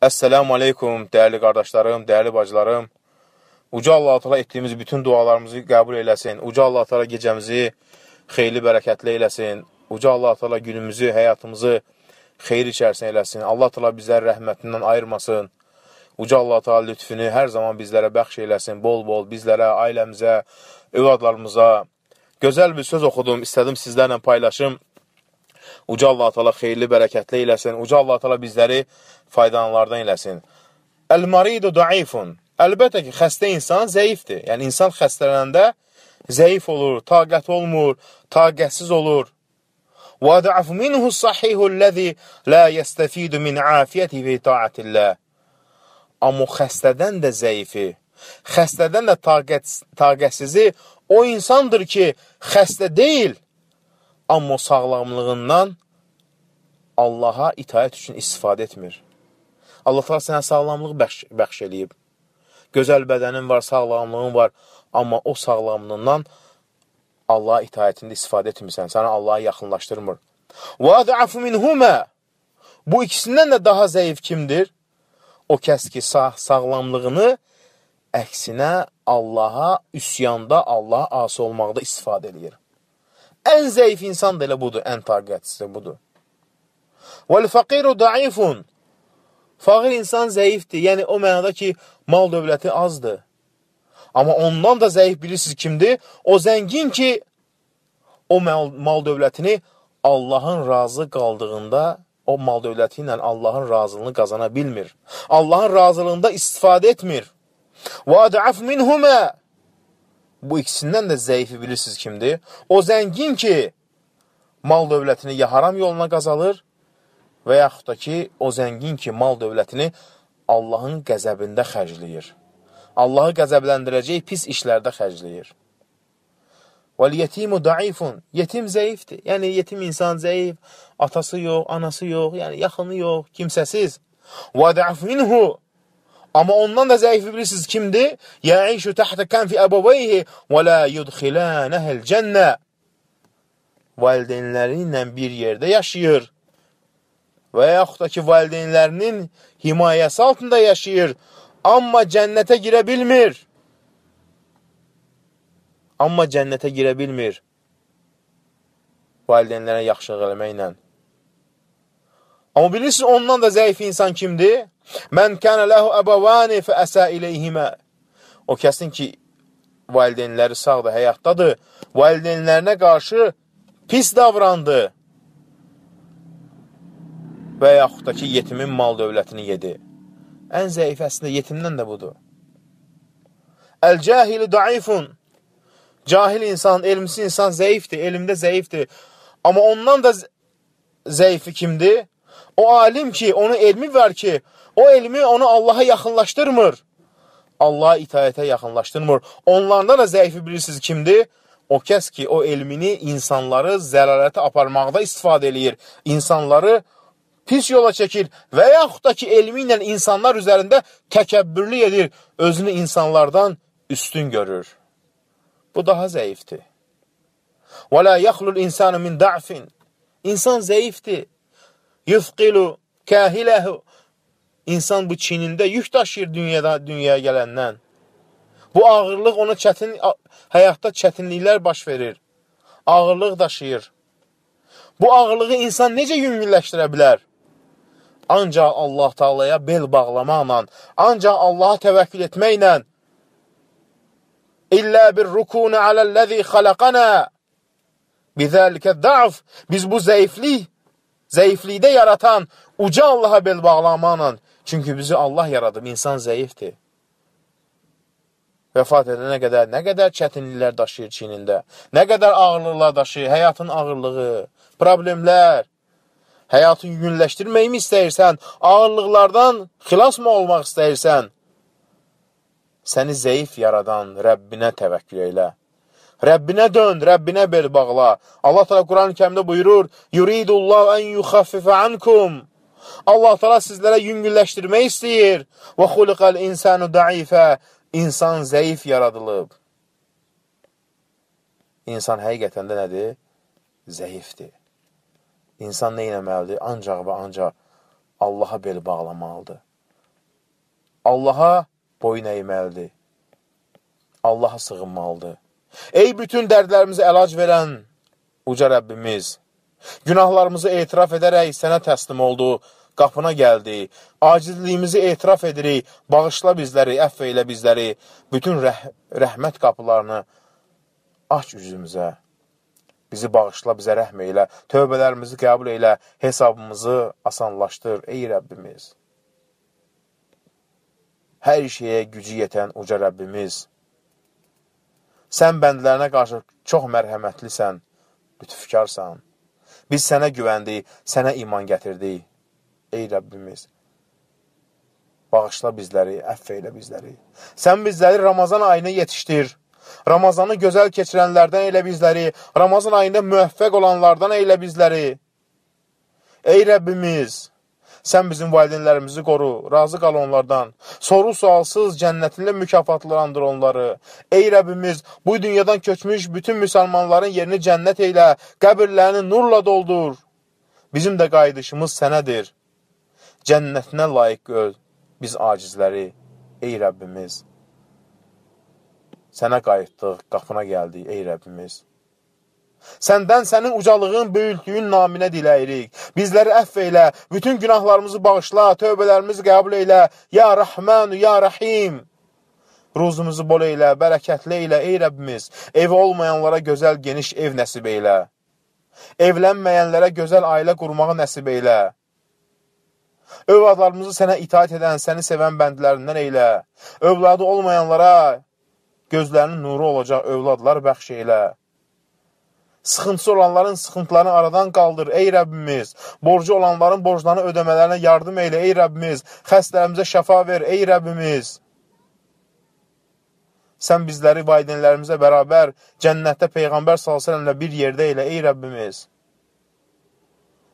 Əssəlamu aleykum, dəyərli qardaşlarım, dəyərli bacılarım. Uca Allah-u Teala etdiyimiz bütün dualarımızı qəbul eləsin. Uca Allah-u Teala gecəmizi xeyli bərəkətli eləsin. Uca Allah-u Teala günümüzü, həyatımızı xeyir içərisində eləsin. Allah-u Teala bizləri rəhmətindən ayırmasın. Uca Allah-u Teala lütfünü hər zaman bizlərə bəxş eləsin. Bol-bol bizlərə, ailəmizə, övladlarımıza. Gözəl bir söz oxudum, istədim sizlərlə paylaşım. Uca Allah Teala xeyirli, bərəkətli eləsin. Uca Allah Teala bizləri faydalanlardan eləsin. Əl-maridu daifun. Əlbəttə ki, xəstə insan zəifdir. Yəni insan xəstələnəndə zəif olur, taqət olmur, taqətsiz olur. Və da'fu minhu sahihu allazi la yastafidu min afiyatihi fi ta'atillah. Amma xəstədən də zəifi, xəstədən də taqət taqətsizi o insandır ki, xəstə deyil, Amma sağlamlığından Allaha itayət üçün istifadə etmir. Allah təala sənə sağlamlıq bəxş, bəxş eləyib. Gözəl bədənin var, sağlamlığın var, amma o sağlamlığından Allaha itayətində istifadə etmirsən, səni Allaha yaxınlaşdırmır. Və dəfu minhuma. Bu ikisindən də daha zəif kimdir? O kəs ki, sağ, sağlamlığını əksinə Allaha üsyanda, Allaha asi olmaqda istifadə eləyir. Ən zəif insan da elə budur, ən taqətsizə budur. Vəl-fəqiru daifun. Fağir insan zəifdir, yəni o mənada ki, mal dövləti azdır. Amma ondan da zəif bilirsiniz kimdir? O zəngin ki, o mal, mal dövlətini Allahın razı qaldığında o mal dövləti ilə Allahın razılığını qazana bilmir. Allahın razılığında istifadə etmir. وَاَدْعَفْ مِنْهُمَا bu ikisindən də zəifi bilirsiniz kimdir? O zəngin ki, mal dövlətini ya haram yoluna qazalır və yaxud da ki, o zəngin ki, mal dövlətini Allahın qəzəbində xərcləyir. Allahı qəzəbləndirəcək pis işlərdə xərcləyir. Vəl-yetimu daifun. Yetim zəifdir. Yəni, yetim insan zəif. Atası yox, anası yox, yəni yaxını yox, kimsəsiz. Və da'f minhu. Amma ondan da zəifi bilirsiniz kimdir? Yəişu tahtə kənfi əbəvəyhi və la yudxilənəhəl cənnə. Valideynləri ilə bir yerdə yaşayır və yaxud da ki, valideynlərinin himayəsi altında yaşayır, amma cənnətə girə bilmir. Amma cənnətə girə bilmir valideynlərə yaxşılıq eləməklə. Amma bilirsiniz, ondan da zəif insan kimdir? Mən kənə ləhu əbəvani fə əsə iləyhimə. O kəsin ki, valideynləri sağdır, həyatdadır, valideynlərinə qarşı pis davrandı və yaxud da ki, yetimin mal dövlətini yedi. Ən zəif əslində yetimdən də budur. Əl-cahili daifun. Cahil insan, elmsiz insan zəifdir, elmdə zəifdir. Amma ondan da zəifi kimdir? O alim ki, onun elmi var ki, O elmi onu Allaha yaxınlaşdırmır. Allaha itayətə yaxınlaşdırmır. Onlardan da zəifi bilirsiniz kimdir? O kəs ki, o elmini insanları zəlalətə aparmaqda istifadə eləyir. İnsanları pis yola çəkir və yaxud da ki, elmi ilə insanlar üzərində təkəbbürlü edir, özünü insanlardan üstün görür. Bu daha zəifdir. Və la yaxlul insanu min da'fin. İnsan zəifdir. Yufqilu kahilahu İnsan bu çinində yük daşıyır dünyadan dünyaya gələndən. Bu ağırlıq ona çətin həyatda çətinliklər baş verir. Ağırlıq daşıyır. Bu ağırlığı insan necə yüngülləşdirə bilər? Ancaq Allah Taalaya bel bağlamaqla, ancaq Allaha təvəkkül etməklə İllə bir rukun aləllazi xalaqana. Bizəlikə zəif. Biz bu zəiflik, zəiflikdə yaratan uca Allaha bel bağlamaqla Çünki bizi Allah yaradıb, insan zəifdir. Vəfat edənə qədər nə qədər çətinliklər daşıyır çinində, nə qədər ağırlıqlar daşıyır, həyatın ağırlığı, problemlər. Həyatı yüngünləşdirməyimi istəyirsən, ağırlıqlardan xilas mı olmaq istəyirsən? Səni zəif yaradan Rəbbinə təvəkkül elə. Rəbbinə dön, Rəbbinə bel bağla. Allah təala Quran-ı Kərimdə buyurur: "Yuridullahu an yukhaffifə ankum." Allah Taala sizlərə yüngülləşdirmək istəyir. Və xuliqal insanu daifə. İnsan zəif yaradılıb. İnsan həqiqətən də nədir? Zəifdir. İnsan nə etməlidir? Ancaq və ancaq Allaha bel bağlamalıdır. Allaha boyun əyməlidir. Allaha sığınmalıdır. Ey bütün dərdlərimizə əlac verən uca Rəbbimiz, Günahlarımızı etiraf edərək sənə təslim olduq, qapına gəldik. Acizliyimizi etiraf edirik, bağışla bizləri, əff elə bizləri. Bütün rəh rəhmət qapılarını aç üzümüzə. Bizi bağışla, bizə rəhm elə, tövbələrimizi qəbul elə, hesabımızı asanlaşdır, ey Rəbbimiz. Hər şeyə gücü yetən uca Rəbbimiz, sən bəndlərinə qarşı çox mərhəmətlisən, lütfkarsan. Biz sənə güvəndik, sənə iman gətirdik. Ey Rəbbimiz, bağışla bizləri, əff eylə bizləri. Sən bizləri Ramazan ayına yetişdir. Ramazanı gözəl keçirənlərdən elə bizləri, Ramazan ayında müvəffəq olanlardan elə bizləri. Ey Rəbbimiz, Sən bizim valideynlərimizi qoru, razı qal onlardan. Soru-sualsız cənnətində mükafatlandır onları. Ey Rəbbimiz, bu dünyadan köçmüş bütün müsəlmanların yerini cənnət eylə, qəbirlərini nurla doldur. Bizim də qayıdışımız sənədir. Cənnətinə layiq gör biz acizləri, ey Rəbbimiz. Sənə qayıtdıq, qapına gəldik, ey Rəbbimiz. Səndən sənin ucalığın, böyüklüyün naminə diləyirik. Bizləri əff elə, bütün günahlarımızı bağışla, tövbələrimizi qəbul elə. Ya Rəhmanu, ya Rəhim. Ruzumuzu bol elə, bərəkətli elə, ey Rəbbimiz. Evi olmayanlara gözəl, geniş ev nəsib elə. Evlənməyənlərə gözəl ailə qurmağı nəsib elə. Övladlarımızı sənə itaat edən, səni sevən bəndlərindən elə. Övladı olmayanlara gözlərinin nuru olacaq övladlar bəxş elə Sıxıntısı olanların sıxıntılarını aradan qaldır, ey Rəbbimiz. Borcu olanların borclarını ödəmələrinə yardım eylə, ey Rəbbimiz. Xəstələrimizə şəfa ver, ey Rəbbimiz. Sən bizləri valideynlərimizə bərabər cənnətdə Peyğəmbər s.ə.v bir yerdə elə, ey Rəbbimiz.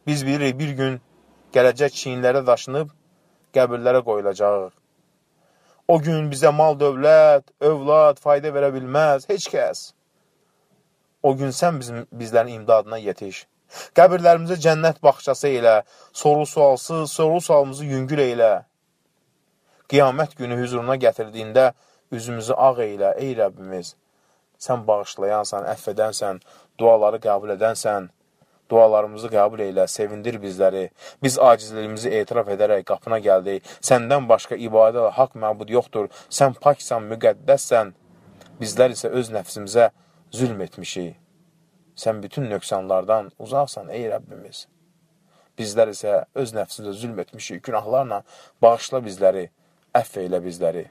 Biz bilirik, bir gün gələcək çiyinlərə daşınıb qəbirlərə qoyulacaq. O gün bizə mal, dövlət, övlad fayda verə bilməz heç kəs. O gün sən bizim, bizlərin imdadına yetiş. Qəbirlərimizə cənnət baxçası elə, soru-sualsız, soru-sualımızı yüngül elə. Qiyamət günü hüzuruna gətirdiyində üzümüzü ağ elə, ey Rəbbimiz. Sən bağışlayansan, əff edənsən, duaları qəbul edənsən, dualarımızı qəbul elə, sevindir bizləri. Biz acizliyimizi etiraf edərək qapına gəldik. Səndən başqa ibadə haqq məbud yoxdur. Sən paksan, müqəddəssən. Bizlər isə öz nəfsimizə zülm etmişik. Sən bütün nöqsanlardan uzaqsan, ey Rəbbimiz. Bizlər isə öz nəfsimizə zülm etmişik, günahlarla bağışla bizləri, əff eylə bizləri.